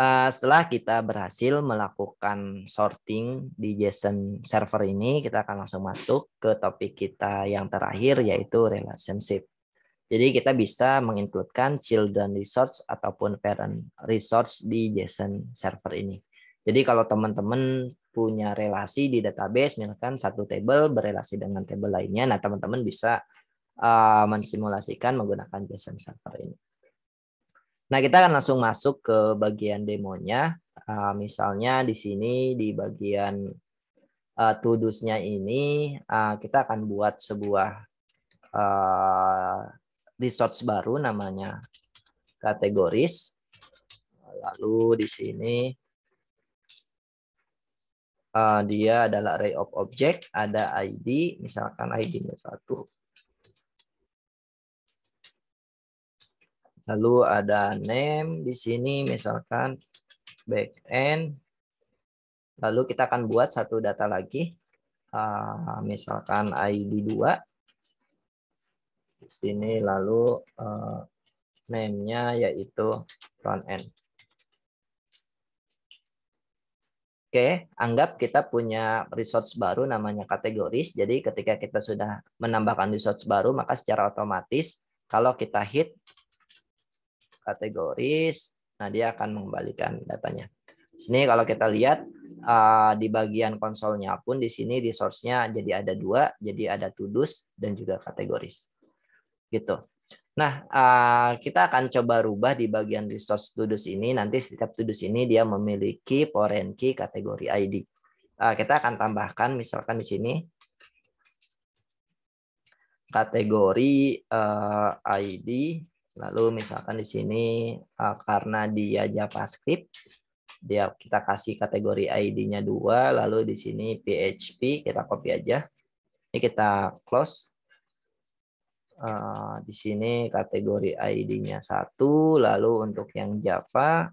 uh, setelah kita berhasil melakukan sorting di JSON server ini, kita akan langsung masuk ke topik kita yang terakhir yaitu relationship. Jadi kita bisa menginkludkan children resource ataupun parent resource di JSON server ini. Jadi kalau teman-teman punya relasi di database, misalkan satu table berrelasi dengan table lainnya, nah teman-teman bisa uh, mensimulasikan menggunakan JSON server ini. Nah, kita akan langsung masuk ke bagian demonya. Uh, misalnya di sini di bagian uh, ah, tudusnya ini uh, kita akan buat sebuah uh, resource baru namanya kategoris. Lalu di sini uh, dia adalah array of object, ada ID, misalkan ID-nya satu. Lalu ada name di sini misalkan back end Lalu kita akan buat satu data lagi. Ah, misalkan ID 2. Di sini lalu eh, name-nya yaitu front end. Oke, anggap kita punya resource baru namanya kategoris. Jadi ketika kita sudah menambahkan resource baru, maka secara otomatis kalau kita hit kategoris, nah dia akan mengembalikan datanya. Sini kalau kita lihat uh, di bagian konsolnya pun di sini resource nya jadi ada dua, jadi ada tudus dan juga kategoris. Gitu. Nah, uh, kita akan coba rubah di bagian resource tudus ini. Nanti setiap tudus ini dia memiliki foreign key kategori ID. Uh, kita akan tambahkan misalkan di sini kategori ID Lalu misalkan di sini eh, karena dia JavaScript, dia kita kasih kategori ID-nya dua, lalu di sini PHP kita copy aja. Ini kita close. Eh, di sini kategori ID-nya satu, lalu untuk yang Java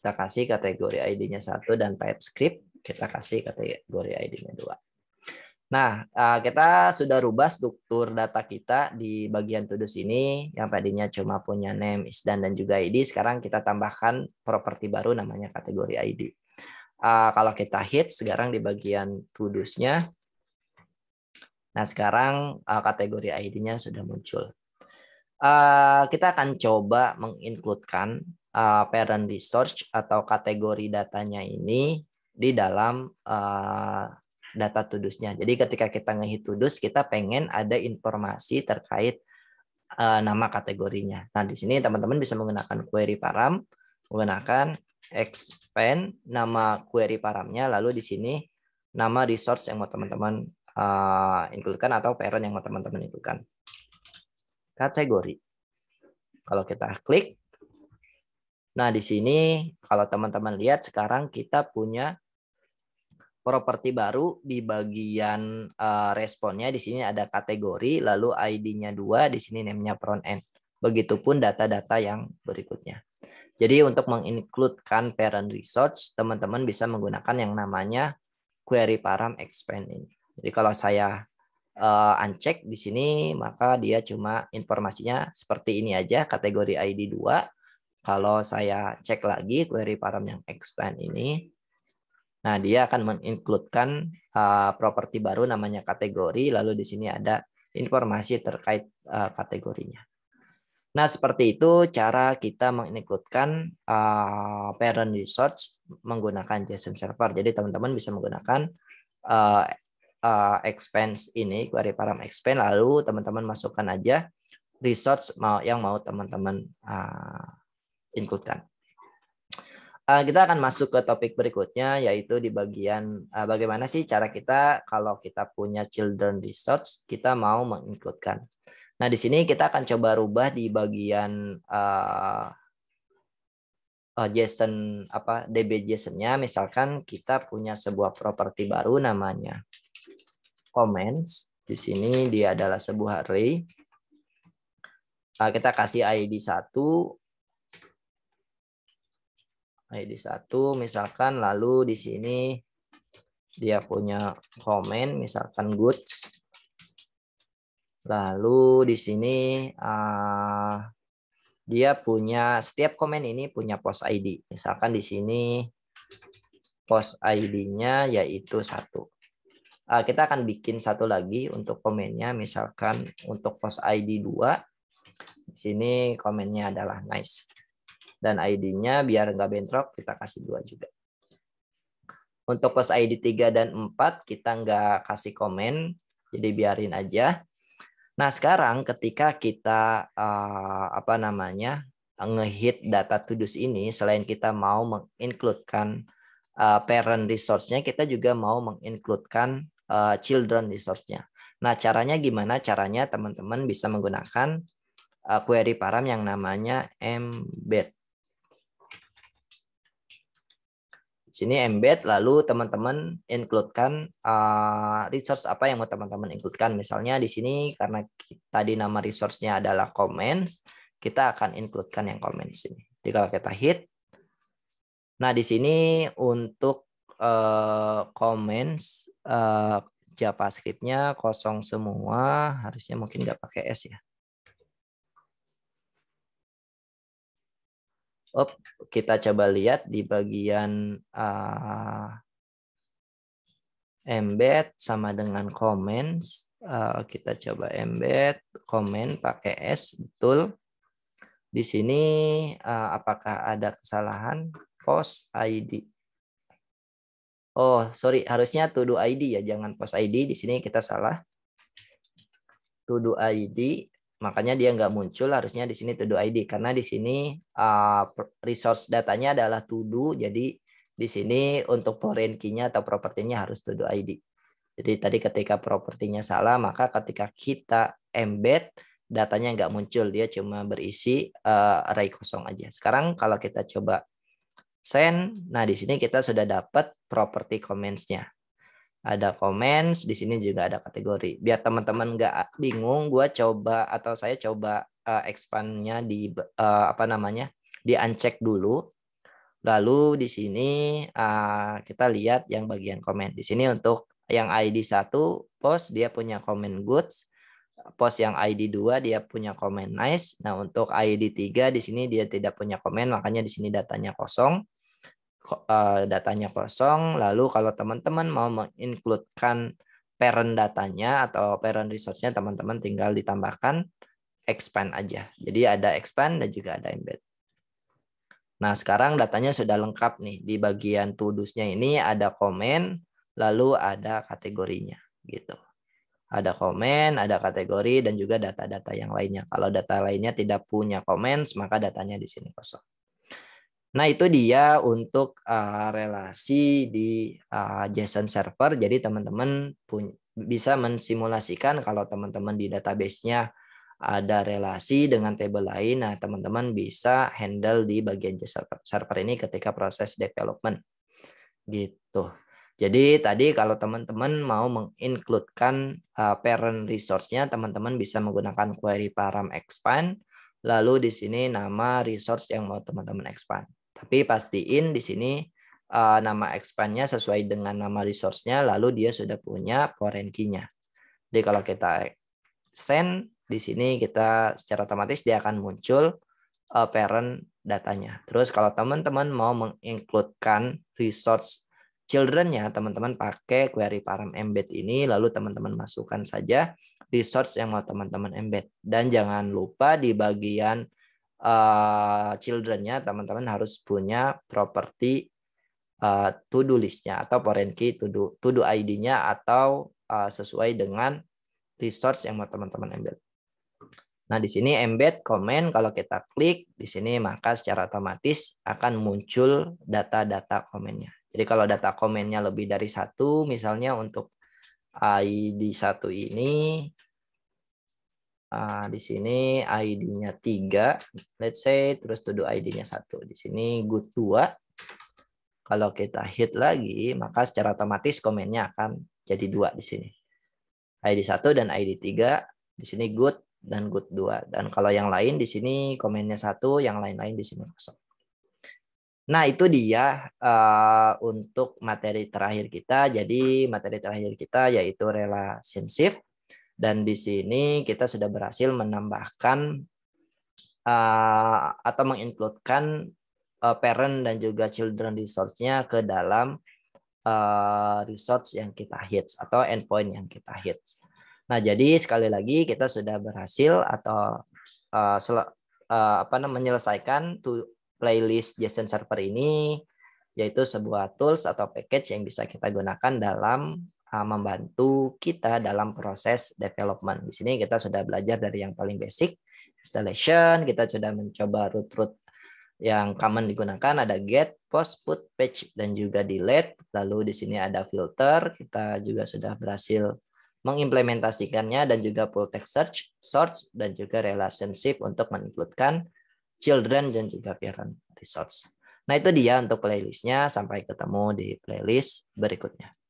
kita kasih kategori ID-nya satu dan TypeScript kita kasih kategori ID-nya dua. Nah, eh, kita sudah rubah struktur data kita di bagian tudus ini yang tadinya cuma punya name, isdan dan juga ID. Sekarang kita tambahkan properti baru namanya kategori ID. Eh, kalau kita hit sekarang di bagian tudusnya. Nah, sekarang eh, kategori ID-nya sudah muncul. kita akan coba menginkludkan parent research atau kategori datanya ini di dalam data tudusnya. Jadi ketika kita ngehit tudus, kita pengen ada informasi terkait uh, nama kategorinya. Nah, di sini teman-teman bisa menggunakan query param, menggunakan expand nama query paramnya, lalu di sini nama resource yang mau teman-teman uh, eh, includekan atau parent yang mau teman-teman includekan. Kategori. Kalau kita klik, nah di sini kalau teman-teman lihat sekarang kita punya properti baru di bagian uh, responnya di sini ada kategori lalu ID-nya dua di sini namanya front end. Begitupun data-data yang berikutnya. Jadi untuk menginkludkan parent resource teman-teman bisa menggunakan yang namanya query param expand ini. Jadi kalau saya uh, uncheck di sini maka dia cuma informasinya seperti ini aja kategori ID dua. Kalau saya cek lagi query param yang expand ini Nah, dia akan menginkludkan uh, properti baru namanya kategori, lalu di sini ada informasi terkait uh, kategorinya. Nah, seperti itu cara kita menginkludkan uh, parent resource menggunakan JSON server. Jadi teman-teman bisa menggunakan uh, uh, expense ini, query param expense, lalu teman-teman masukkan aja resource yang mau teman-teman uh, includekan uh, kita akan masuk ke topik berikutnya yaitu di bagian uh, bagaimana sih cara kita kalau kita punya children research kita mau mengikutkan. Nah di sini kita akan coba rubah di bagian uh, eh, uh, JSON apa DB JSON-nya misalkan kita punya sebuah properti baru namanya comments. Di sini dia adalah sebuah array. kita kasih ID 1, Nah, ID 1 misalkan lalu di sini dia punya komen misalkan goods. Lalu di sini uh, dia punya setiap komen ini punya post ID. Misalkan di sini post ID-nya yaitu satu. Uh, kita akan bikin satu lagi untuk komennya, misalkan untuk post ID 2. Di sini komennya adalah nice dan ID-nya biar nggak bentrok kita kasih dua juga. Untuk pos ID 3 dan 4 kita nggak kasih komen, jadi biarin aja. Nah sekarang ketika kita eh, apa namanya ngehit data Tudus ini, selain kita mau mengincludekan eh, parent resource-nya, kita juga mau mengincludekan eh, children resource-nya. Nah caranya gimana? Caranya teman-teman bisa menggunakan query param yang namanya embed. sini embed lalu teman-teman includekan uh, resource apa yang mau teman-teman includekan. Misalnya di sini karena tadi nama resource-nya adalah comments, kita akan includekan yang comments di sini. Jadi kalau kita hit Nah, di sini untuk uh, comments uh, JavaScript-nya kosong semua, harusnya mungkin nggak pakai S ya. Op, kita coba lihat di bagian uh, embed sama dengan comments. Uh, kita coba embed comment pakai S, betul. Di sini uh, apakah ada kesalahan? Post ID. Oh, sorry, harusnya to ID ya, jangan post ID. Di sini kita salah. To ID makanya dia nggak muncul harusnya di sini todo ID karena di sini uh, resource datanya adalah todo jadi di sini untuk foreign key-nya atau propertinya harus todo ID. Jadi tadi ketika propertinya salah maka ketika kita embed datanya nggak muncul dia cuma berisi uh, array kosong aja. Sekarang kalau kita coba send nah di sini kita sudah dapat property comments-nya ada comments, di sini juga ada kategori. Biar teman-teman nggak bingung, gue coba atau saya coba uh, expandnya di uh, apa namanya di uncheck dulu. Lalu di sini uh, kita lihat yang bagian komen. Di sini untuk yang ID satu post dia punya comment goods, post yang ID 2 dia punya comment nice. Nah, untuk ID 3 di sini dia tidak punya komen makanya di sini datanya kosong. Eh, datanya kosong. Lalu kalau teman-teman mau mengincludekan parent datanya atau parent resource-nya teman-teman tinggal ditambahkan expand aja. Jadi ada expand dan juga ada embed. Nah, sekarang datanya sudah lengkap nih. Di bagian tudusnya ini ada komen, lalu ada kategorinya gitu. Ada komen, ada kategori dan juga data-data yang lainnya. Kalau data lainnya tidak punya komen, maka datanya di sini kosong. Nah, itu dia untuk uh, relasi di uh, JSON server. Jadi teman-teman bisa mensimulasikan kalau teman-teman di database-nya ada relasi dengan table lain. Nah, teman-teman bisa handle di bagian JSON server ini ketika proses development. Gitu. Jadi tadi kalau teman-teman mau mengincludekan uh, parent resource-nya, teman-teman bisa menggunakan query param expand lalu di sini nama resource yang mau teman-teman expand. Tapi pastiin di sini uh, nama expand-nya sesuai dengan nama resource-nya, lalu dia sudah punya foreign key-nya. Jadi kalau kita send, di sini kita secara otomatis dia akan muncul uh, parent datanya. Terus kalau teman-teman mau menginkludkan resource children-nya, teman-teman pakai query param embed ini, lalu teman-teman masukkan saja resource yang mau teman-teman embed. Dan jangan lupa di bagian uh, childrennya teman-teman harus punya properti uh, eh, to do listnya atau foreign key to do to do ID-nya atau uh, sesuai dengan resource yang mau teman-teman embed. Nah, di sini embed comment kalau kita klik di sini maka secara otomatis akan muncul data-data komennya. Jadi kalau data komennya lebih dari satu, misalnya untuk ID satu ini Uh, di sini ID-nya 3, let's say, terus to ID-nya 1. Di sini good 2. Kalau kita hit lagi, maka secara otomatis komennya akan jadi dua di sini. ID 1 dan ID 3, di sini good dan good 2. Dan kalau yang lain di sini komennya satu, yang lain-lain di sini kosong. Nah, itu dia uh, untuk materi terakhir kita. Jadi, materi terakhir kita yaitu relationship dan di sini kita sudah berhasil menambahkan uh, atau menginkludkan uh, eh, parent dan juga children resource-nya ke dalam uh, resource yang kita hits atau endpoint yang kita hits. Nah, jadi sekali lagi kita sudah berhasil atau uh, uh, apa namanya menyelesaikan to playlist JSON server ini yaitu sebuah tools atau package yang bisa kita gunakan dalam Ah, membantu kita dalam proses development. Di sini kita sudah belajar dari yang paling basic installation, kita sudah mencoba root-root yang common digunakan ada get, post, put, patch dan juga delete. Lalu di sini ada filter, kita juga sudah berhasil mengimplementasikannya dan juga full text search, source dan juga relationship untuk menginkludkan children dan juga parent resource. Nah itu dia untuk playlistnya. Sampai ketemu di playlist berikutnya.